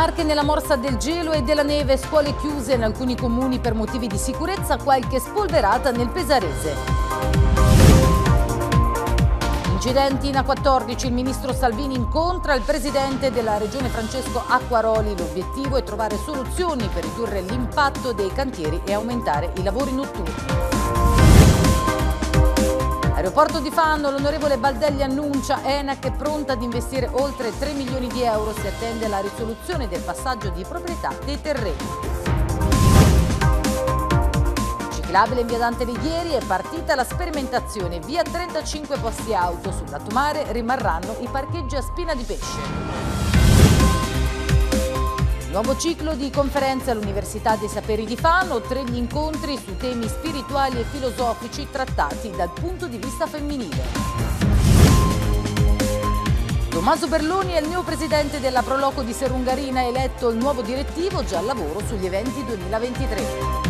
Marche nella morsa del gelo e della neve, scuole chiuse in alcuni comuni per motivi di sicurezza, qualche spolverata nel Pesarese. Incidenti in A14, il ministro Salvini incontra il presidente della regione Francesco Acquaroli. L'obiettivo è trovare soluzioni per ridurre l'impatto dei cantieri e aumentare i lavori notturni. Aeroporto di Fanno, l'onorevole Baldelli annuncia ENAC è pronta ad investire oltre 3 milioni di euro, se attende la risoluzione del passaggio di proprietà dei terreni. Ciclabile in via Dante Alighieri è partita la sperimentazione, via 35 posti auto, sul lato mare rimarranno i parcheggi a spina di pesce. Nuovo ciclo di conferenze all'Università dei Saperi di Fano, tre gli incontri su temi spirituali e filosofici trattati dal punto di vista femminile. Tommaso Berloni è il nuovo presidente della Proloco di Serungarina, eletto il nuovo direttivo già al lavoro sugli eventi 2023.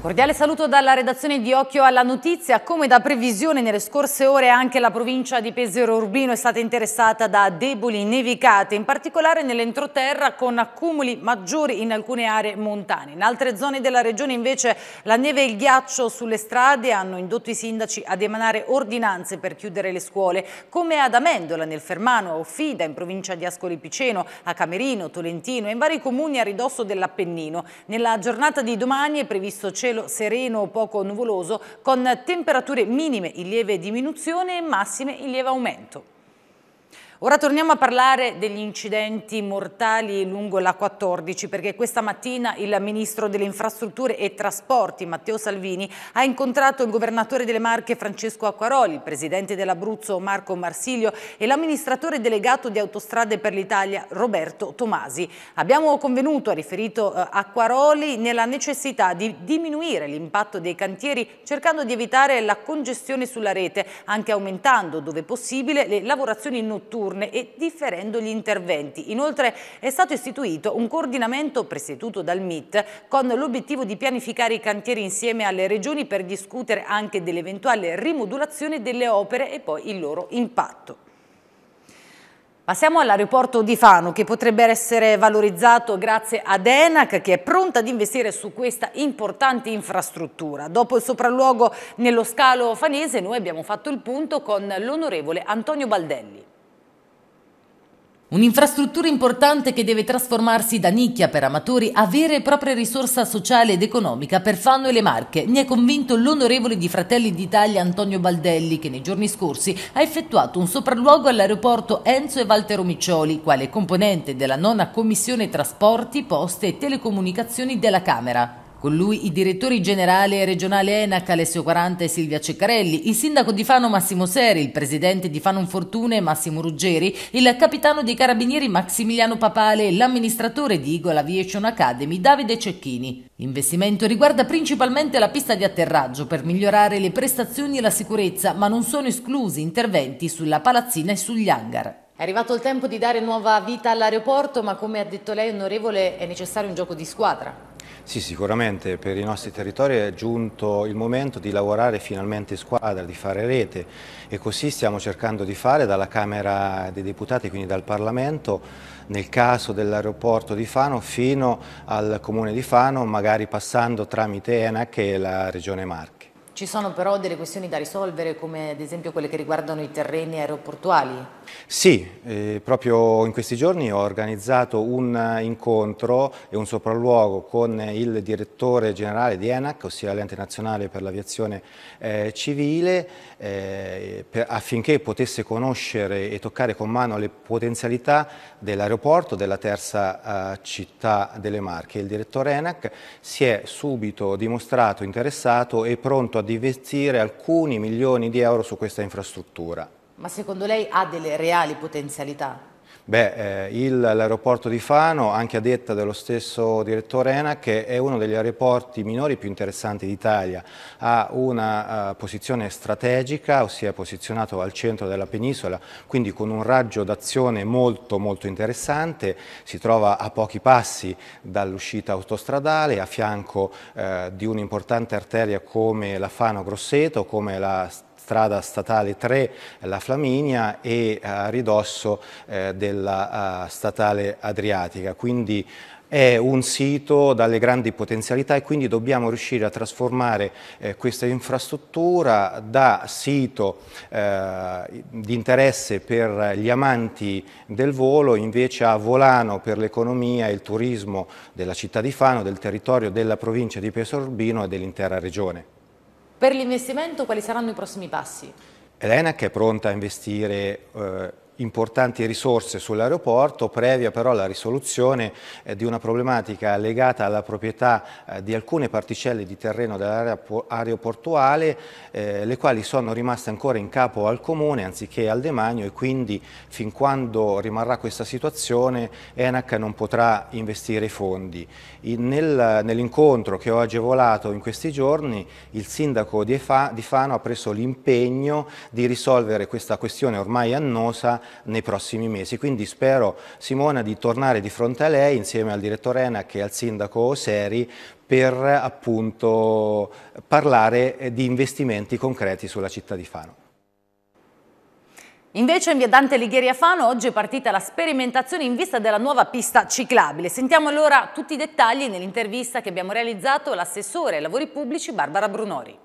Un cordiale saluto dalla redazione di Occhio alla Notizia. Come da previsione nelle scorse ore anche la provincia di Pesero Urbino è stata interessata da deboli nevicate, in particolare nell'entroterra con accumuli maggiori in alcune aree montane. In altre zone della regione invece la neve e il ghiaccio sulle strade hanno indotto i sindaci ad emanare ordinanze per chiudere le scuole, come ad Amendola nel Fermano, a Offida in provincia di Ascoli Piceno, a Camerino, Tolentino e in vari comuni a ridosso dell'Appennino. Nella giornata di domani è previsto cielo cielo sereno o poco nuvoloso con temperature minime in lieve diminuzione e massime in lieve aumento. Ora torniamo a parlare degli incidenti mortali lungo la 14 perché questa mattina il Ministro delle Infrastrutture e Trasporti Matteo Salvini ha incontrato il Governatore delle Marche Francesco Acquaroli, il Presidente dell'Abruzzo Marco Marsilio e l'amministratore delegato di Autostrade per l'Italia Roberto Tomasi. Abbiamo convenuto, ha riferito eh, Acquaroli, nella necessità di diminuire l'impatto dei cantieri cercando di evitare la congestione sulla rete anche aumentando dove possibile le lavorazioni notturne turne e differendo gli interventi. Inoltre è stato istituito un coordinamento presieduto dal MIT con l'obiettivo di pianificare i cantieri insieme alle regioni per discutere anche dell'eventuale rimodulazione delle opere e poi il loro impatto. Passiamo all'aeroporto di Fano che potrebbe essere valorizzato grazie ad ENAC che è pronta ad investire su questa importante infrastruttura. Dopo il sopralluogo nello scalo fanese noi abbiamo fatto il punto con l'onorevole Antonio Baldelli. Un'infrastruttura importante che deve trasformarsi da nicchia per amatori a vera e propria risorsa sociale ed economica per Fanno e le Marche. Ne è convinto l'onorevole di Fratelli d'Italia Antonio Baldelli che nei giorni scorsi ha effettuato un sopralluogo all'aeroporto Enzo e Valtero Miccioli, quale componente della nona commissione trasporti, poste e telecomunicazioni della Camera. Con lui i direttori generale e regionale ENAC Alessio 40 e Silvia Ceccarelli, il sindaco di Fano Massimo Seri, il presidente di Fano Infortune Massimo Ruggeri, il capitano dei carabinieri Maximiliano Papale e l'amministratore di Eagle Aviation Academy Davide Cecchini. L'investimento riguarda principalmente la pista di atterraggio per migliorare le prestazioni e la sicurezza, ma non sono esclusi interventi sulla palazzina e sugli hangar. È arrivato il tempo di dare nuova vita all'aeroporto, ma come ha detto lei, onorevole, è necessario un gioco di squadra. Sì, sicuramente per i nostri territori è giunto il momento di lavorare finalmente in squadra, di fare rete e così stiamo cercando di fare dalla Camera dei Deputati, quindi dal Parlamento, nel caso dell'aeroporto di Fano fino al Comune di Fano, magari passando tramite ENAC e la Regione Marche. Ci sono però delle questioni da risolvere come ad esempio quelle che riguardano i terreni aeroportuali? Sì, eh, proprio in questi giorni ho organizzato un incontro e un sopralluogo con il direttore generale di ENAC, ossia l'ente nazionale per l'aviazione eh, civile, eh, per, affinché potesse conoscere e toccare con mano le potenzialità dell'aeroporto della terza eh, città delle Marche. Il direttore ENAC si è subito dimostrato interessato e pronto ad investire alcuni milioni di euro su questa infrastruttura. Ma secondo lei ha delle reali potenzialità? Beh, eh, l'aeroporto di Fano, anche a detta dello stesso direttore ENAC, è uno degli aeroporti minori più interessanti d'Italia. Ha una uh, posizione strategica, ossia posizionato al centro della penisola, quindi con un raggio d'azione molto, molto interessante. Si trova a pochi passi dall'uscita autostradale, a fianco uh, di un'importante arteria come la Fano-Grosseto, come la strada statale 3, la Flaminia, e a ridosso eh, della uh, statale Adriatica. Quindi è un sito dalle grandi potenzialità e quindi dobbiamo riuscire a trasformare eh, questa infrastruttura da sito eh, di interesse per gli amanti del volo invece a volano per l'economia e il turismo della città di Fano, del territorio della provincia di Pesorbino e dell'intera regione. Per l'investimento quali saranno i prossimi passi? L'ENAC è pronta a investire eh, importanti risorse sull'aeroporto, previa però la risoluzione eh, di una problematica legata alla proprietà eh, di alcune particelle di terreno dell'area aeroportuale, eh, le quali sono rimaste ancora in capo al Comune anziché al Demagno e quindi fin quando rimarrà questa situazione ENAC non potrà investire i fondi. nell'incontro che ho agevolato in questi giorni, il sindaco di, di Fano ha preso l'impegno di risolvere questa questione ormai annosa nei prossimi mesi. Quindi spero, Simona, di tornare di fronte a lei insieme al direttore ENAC e al sindaco Seri per appunto parlare eh, di investimenti concreti sulla città di Fano. Invece in via Dante Lighieri a Fano oggi è partita la sperimentazione in vista della nuova pista ciclabile. Sentiamo allora tutti i dettagli nell'intervista che abbiamo realizzato l'assessore ai lavori pubblici Barbara Brunori.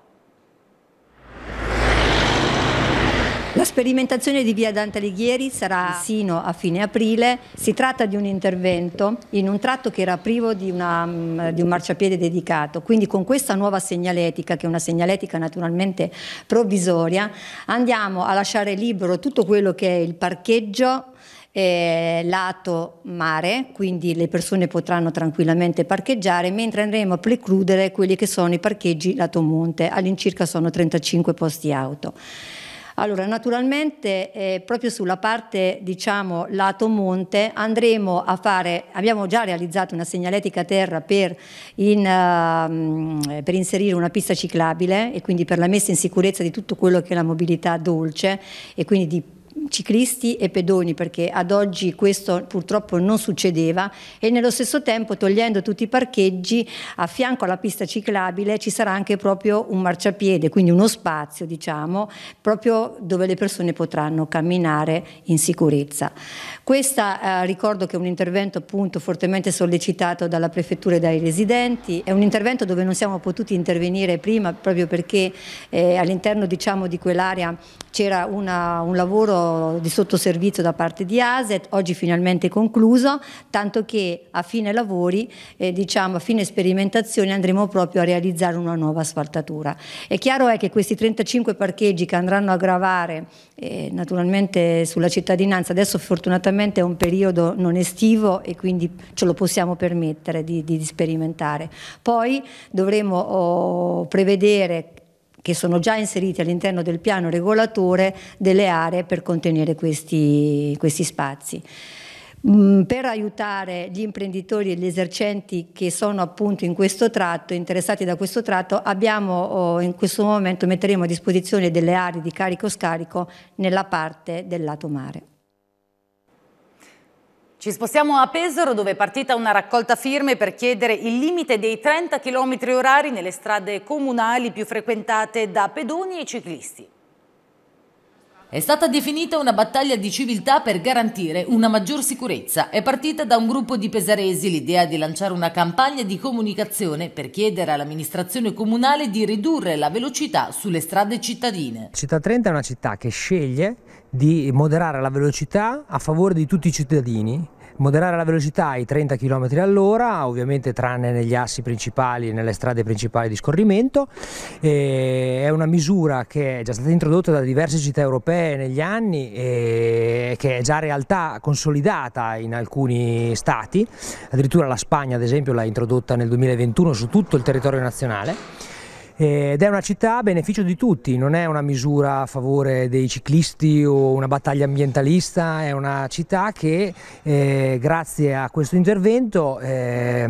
sperimentazione di via Dante Alighieri sarà sino a fine aprile. Si tratta di un intervento in un tratto che era privo di, una, mm, di un marciapiede dedicato, quindi con questa nuova segnaletica, che è una segnaletica naturalmente provvisoria, andiamo a lasciare libero tutto quello che è il parcheggio eh, lato mare, quindi le persone potranno tranquillamente parcheggiare, mentre andremo a precludere quelli che sono i parcheggi lato monte, all'incirca sono 35 posti auto. Allora, naturalmente eh, proprio sulla parte, diciamo, lato monte andremo a fare, abbiamo già realizzato una segnaletica terra per, in, uh, per inserire una pista ciclabile e quindi per la messa in sicurezza di tutto quello che è la mobilità dolce e quindi di ciclisti e pedoni perché ad oggi questo purtroppo non succedeva e nello stesso tempo togliendo tutti i parcheggi a fianco alla pista ciclabile ci sarà anche proprio un marciapiede, quindi uno spazio diciamo proprio dove le persone potranno camminare in sicurezza. Questa eh, ricordo che è un intervento appunto fortemente sollecitato dalla prefettura e dai residenti, è un intervento dove non siamo potuti intervenire prima proprio perché eh, all'interno diciamo di quell'area c'era un lavoro di sottoservizio da parte di ASET, oggi finalmente concluso, tanto che a fine lavori, eh, diciamo a fine sperimentazione andremo proprio a realizzare una nuova asfaltatura. È chiaro è che questi 35 parcheggi che andranno a gravare eh, naturalmente sulla cittadinanza, adesso fortunatamente è un periodo non estivo e quindi ce lo possiamo permettere di, di sperimentare. Poi dovremo oh, prevedere che sono già inseriti all'interno del piano regolatore delle aree per contenere questi, questi spazi mm, per aiutare gli imprenditori e gli esercenti che sono appunto in questo tratto, interessati da questo tratto, abbiamo oh, in questo momento metteremo a disposizione delle aree di carico-scarico nella parte del lato mare. Ci spostiamo a Pesaro dove è partita una raccolta firme per chiedere il limite dei 30 km orari nelle strade comunali più frequentate da pedoni e ciclisti. È stata definita una battaglia di civiltà per garantire una maggior sicurezza. È partita da un gruppo di pesaresi l'idea di lanciare una campagna di comunicazione per chiedere all'amministrazione comunale di ridurre la velocità sulle strade cittadine. Città 30 è una città che sceglie di moderare la velocità a favore di tutti i cittadini moderare la velocità ai 30 km all'ora, ovviamente tranne negli assi principali e nelle strade principali di scorrimento. E è una misura che è già stata introdotta da diverse città europee negli anni e che è già realtà consolidata in alcuni stati, addirittura la Spagna ad esempio l'ha introdotta nel 2021 su tutto il territorio nazionale ed è una città a beneficio di tutti, non è una misura a favore dei ciclisti o una battaglia ambientalista, è una città che eh, grazie a questo intervento eh,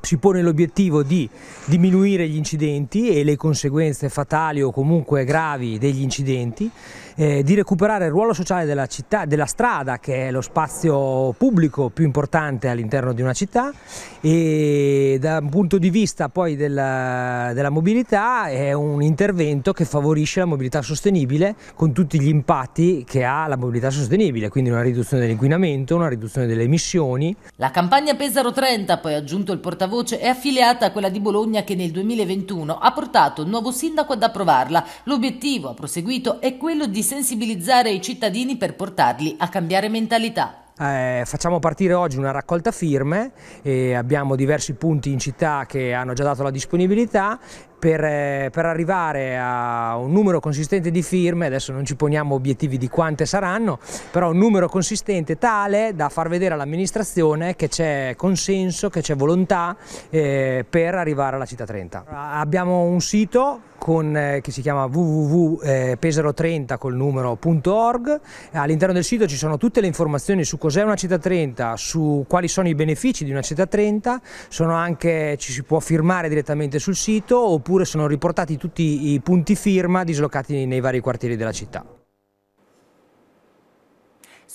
si pone l'obiettivo di diminuire gli incidenti e le conseguenze fatali o comunque gravi degli incidenti eh, di recuperare il ruolo sociale della, città, della strada che è lo spazio pubblico più importante all'interno di una città e da un punto di vista poi della, della mobilità è un intervento che favorisce la mobilità sostenibile con tutti gli impatti che ha la mobilità sostenibile, quindi una riduzione dell'inquinamento, una riduzione delle emissioni. La campagna Pesaro 30, poi aggiunto il portavoce, è affiliata a quella di Bologna che nel 2021 ha portato il nuovo sindaco ad approvarla. L'obiettivo, ha proseguito, è quello di sensibilizzare i cittadini per portarli a cambiare mentalità. Eh, facciamo partire oggi una raccolta firme, e eh, abbiamo diversi punti in città che hanno già dato la disponibilità per, eh, per, arrivare a un numero consistente di firme, adesso non ci poniamo obiettivi di quante saranno, però un numero consistente tale da far vedere all'amministrazione che c'è consenso, che c'è volontà eh, per arrivare alla Città 30. Abbiamo un sito con, eh, che si chiama wwwpesero eh, 30 colnumeroorg all'interno del sito ci sono tutte le informazioni su cos'è una Città 30, su quali sono i benefici di una Città 30, anche, ci si può firmare direttamente sul sito oppure oppure sono riportati tutti i punti firma dislocati nei vari quartieri della città.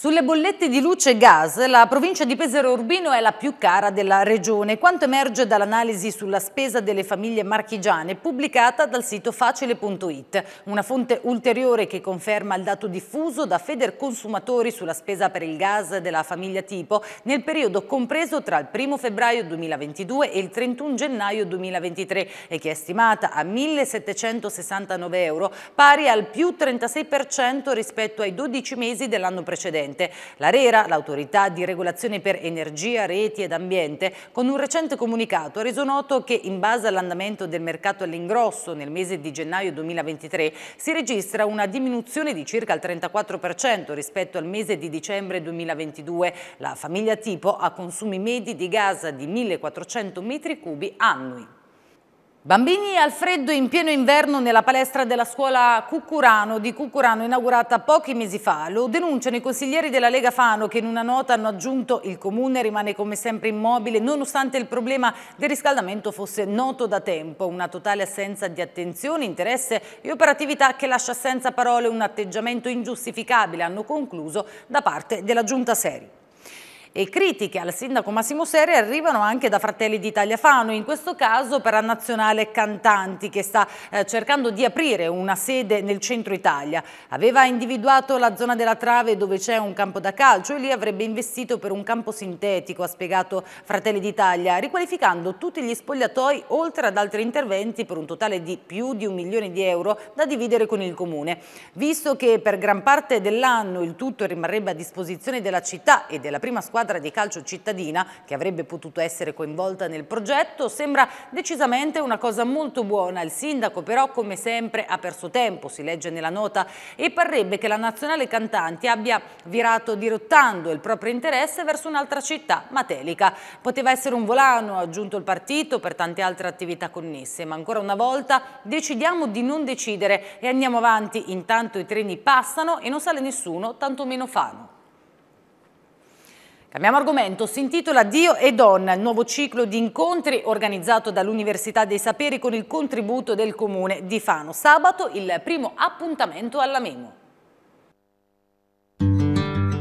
Sulle bollette di luce e gas, la provincia di Pesaro Urbino è la più cara della regione, quanto emerge dall'analisi sulla spesa delle famiglie marchigiane pubblicata dal sito facile.it, una fonte ulteriore che conferma il dato diffuso da Feder Consumatori sulla spesa per il gas della famiglia tipo nel periodo compreso tra il 1 febbraio 2022 e il 31 gennaio 2023 e che è stimata a 1.769 euro, pari al più 36% rispetto ai 12 mesi dell'anno precedente ambiente. L'ARERA, l'autorità di regolazione per energia, reti ed ambiente, con un recente comunicato ha reso noto che in base all'andamento del mercato all'ingrosso nel mese di gennaio 2023 si registra una diminuzione di circa il 34% rispetto al mese di dicembre 2022. La famiglia tipo ha consumi medi di gas di 1400 metri cubi annui. Bambini al freddo in pieno inverno nella palestra della scuola Cucurano di Cucurano inaugurata pochi mesi fa. Lo denunciano i consiglieri della Lega Fano che in una nota hanno aggiunto il comune rimane come sempre immobile nonostante il problema del riscaldamento fosse noto da tempo. Una totale assenza di attenzione, interesse e operatività che lascia senza parole un atteggiamento ingiustificabile, hanno concluso da parte della giunta Seri. E critiche al sindaco Massimo Seri arrivano anche da Fratelli d'Italia Fano, in questo caso per la nazionale Cantanti che sta eh, cercando di aprire una sede nel centro Italia. Aveva individuato la zona della Trave dove c'è un campo da calcio e lì avrebbe investito per un campo sintetico, ha spiegato Fratelli d'Italia, riqualificando tutti gli spogliatoi oltre ad altri interventi per un totale di più di un milione di euro da dividere con il comune. Visto che per gran parte dell'anno il tutto rimarrebbe a disposizione della città e della prima squadra squadra di calcio cittadina che avrebbe potuto essere coinvolta nel progetto sembra decisamente una cosa molto buona. Il sindaco però come sempre ha perso tempo, si legge nella nota, e parrebbe che la nazionale cantanti abbia virato dirottando il proprio interesse verso un'altra città, Matelica. Poteva essere un volano, ha aggiunto il partito, per tante altre attività connesse, ma ancora una volta decidiamo di non decidere e andiamo avanti. Intanto i treni passano e non sale nessuno, tantomeno Fano. Cambiamo argomento, si intitola Dio e Donna, il nuovo ciclo di incontri organizzato dall'Università dei Saperi con il contributo del comune di Fano. Sabato il primo appuntamento alla Memo.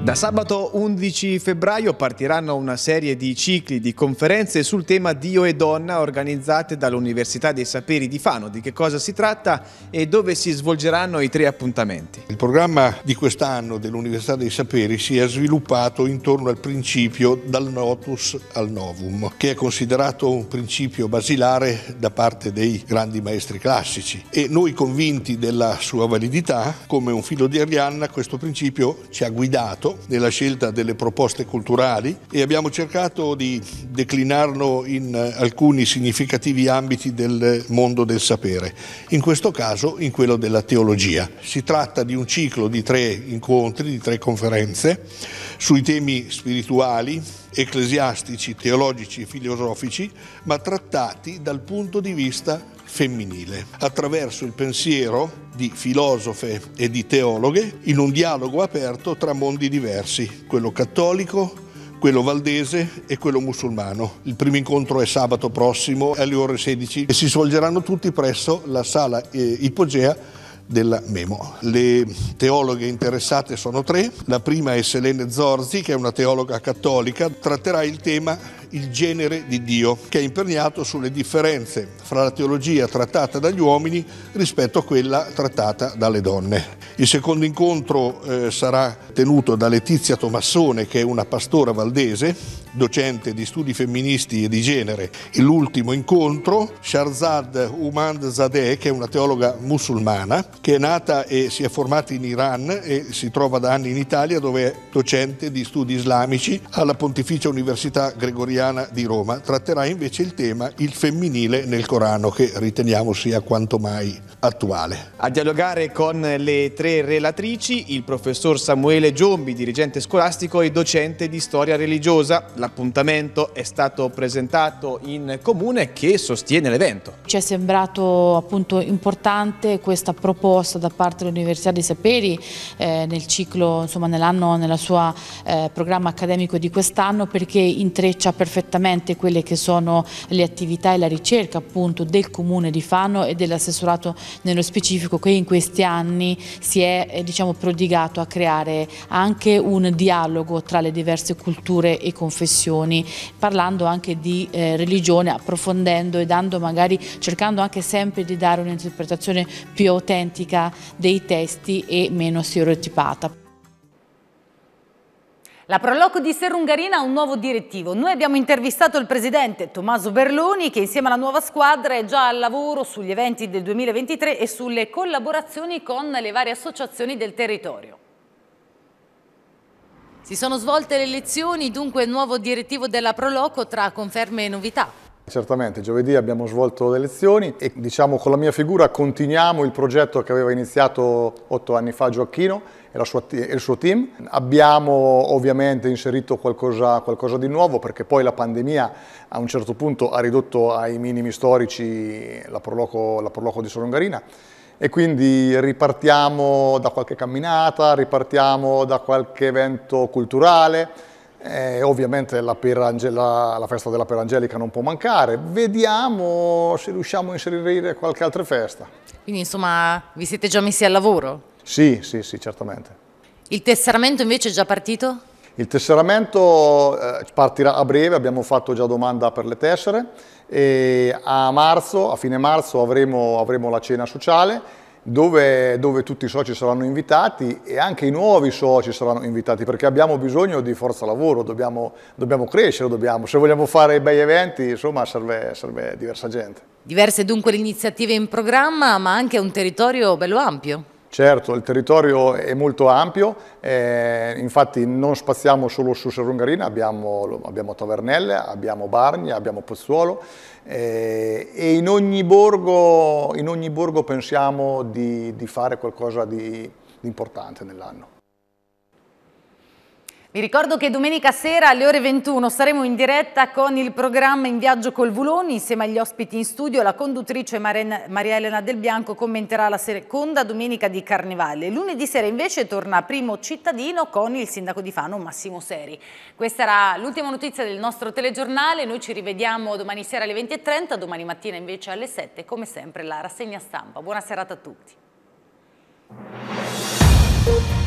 Da sabato 11 febbraio partiranno una serie di cicli di conferenze sul tema Dio e donna organizzate dall'Università dei Saperi di Fano. Di che cosa si tratta e dove si svolgeranno i tre appuntamenti? Il programma di quest'anno dell'Università dei Saperi si è sviluppato intorno al principio dal notus al novum, che è considerato un principio basilare da parte dei grandi maestri classici e noi convinti della sua validità, come un filo di Arianna, questo principio ci ha guidato nella scelta delle proposte culturali e abbiamo cercato di declinarlo in eh, alcuni significativi ambiti del mondo del sapere, in questo caso in quello della teologia. Si tratta di un ciclo di tre incontri, di tre conferenze sui temi spirituali, ecclesiastici, teologici e filosofici, ma trattati dal punto di vista femminile, attraverso il pensiero di filosofe e di teologhe in un dialogo aperto tra mondi diversi, quello cattolico, quello valdese e quello musulmano. Il primo incontro è sabato prossimo alle ore 16 e si svolgeranno tutti presso la sala eh, Ipogea della Memo. Le teologhe interessate sono tre, la prima è Selene Zorzi che è una teologa cattolica, tratterà il tema il genere di Dio, che è imperniato sulle differenze fra la teologia trattata dagli uomini rispetto a quella trattata dalle donne. Il secondo incontro eh, sarà tenuto da Letizia Tomassone, che è una pastora valdese, docente di studi femministi e di genere. E l'ultimo incontro, Sharzad Umand Zadeh, che è una teologa musulmana, che è nata e si è formata in Iran e si trova da anni in Italia, dove è docente di studi islamici alla Pontificia Università Gregoriana Italiana di Roma tratterà invece il tema il femminile nel Corano che riteniamo sia quanto mai attuale. A dialogare con le tre relatrici il professor Samuele Giombi, dirigente scolastico e docente di storia religiosa. L'appuntamento è stato presentato in comune che sostiene l'evento. Ci è sembrato appunto importante questa proposta da parte dell'Università dei Saperi eh, nel ciclo, insomma nell'anno, nella sua eh, programma accademico di quest'anno perché intreccia per perfettamente quelle che sono le attività e la ricerca appunto del Comune di Fano e dell'assessorato nello specifico che in questi anni si è eh, diciamo, prodigato a creare anche un dialogo tra le diverse culture e confessioni, parlando anche di eh, religione, approfondendo e dando magari, cercando anche sempre di dare un'interpretazione più autentica dei testi e meno stereotipata. La Proloco di Serungarina ha un nuovo direttivo. Noi abbiamo intervistato il presidente Tommaso Berloni che insieme alla nuova squadra è già al lavoro sugli eventi del 2023 e sulle collaborazioni con le varie associazioni del territorio. Si sono svolte le elezioni, dunque il nuovo direttivo della Proloco tra conferme e novità. Certamente, giovedì abbiamo svolto le elezioni e diciamo con la mia figura continuiamo il progetto che aveva iniziato otto anni fa Gioacchino e, sua, e, il suo team. Abbiamo ovviamente inserito qualcosa, qualcosa, di nuovo perché poi la pandemia a un certo punto ha ridotto ai minimi storici la Proloco, la Proloco di Solongarina e quindi ripartiamo da qualche camminata, ripartiamo da qualche evento culturale. Eh, ovviamente la, la, festa della Perangelica non può mancare. Vediamo se riusciamo a inserire qualche altra festa. Quindi insomma vi siete già messi al lavoro? Sì, sì, sì, certamente. Il tesseramento invece è già partito? Il tesseramento eh, partirà a breve, abbiamo fatto già domanda per le tessere e a marzo, a fine marzo avremo, avremo la cena sociale dove, dove, tutti i soci saranno invitati e anche i nuovi soci saranno invitati perché abbiamo bisogno di forza lavoro, dobbiamo, dobbiamo crescere, dobbiamo. se vogliamo fare bei eventi insomma serve, serve diversa gente. Diverse dunque le iniziative in programma ma anche un territorio bello ampio. Certo, il territorio è molto ampio, eh, infatti non spaziamo solo su Serungarina, abbiamo, abbiamo Tavernelle, abbiamo Barni, abbiamo Pozzuolo eh, e in ogni, borgo, in ogni borgo pensiamo di, di fare qualcosa di, di importante nell'anno. Vi ricordo che domenica sera alle ore 21 saremo in diretta con il programma In Viaggio col Vuloni insieme agli ospiti in studio. La conduttrice Maria Elena Del Bianco commenterà la seconda domenica di Carnevale. Lunedì sera invece torna primo cittadino con il sindaco di Fano Massimo Seri. Questa era l'ultima notizia del nostro telegiornale. Noi ci rivediamo domani sera alle 20.30, domani mattina invece alle 7 come sempre la rassegna stampa. Buona serata a tutti.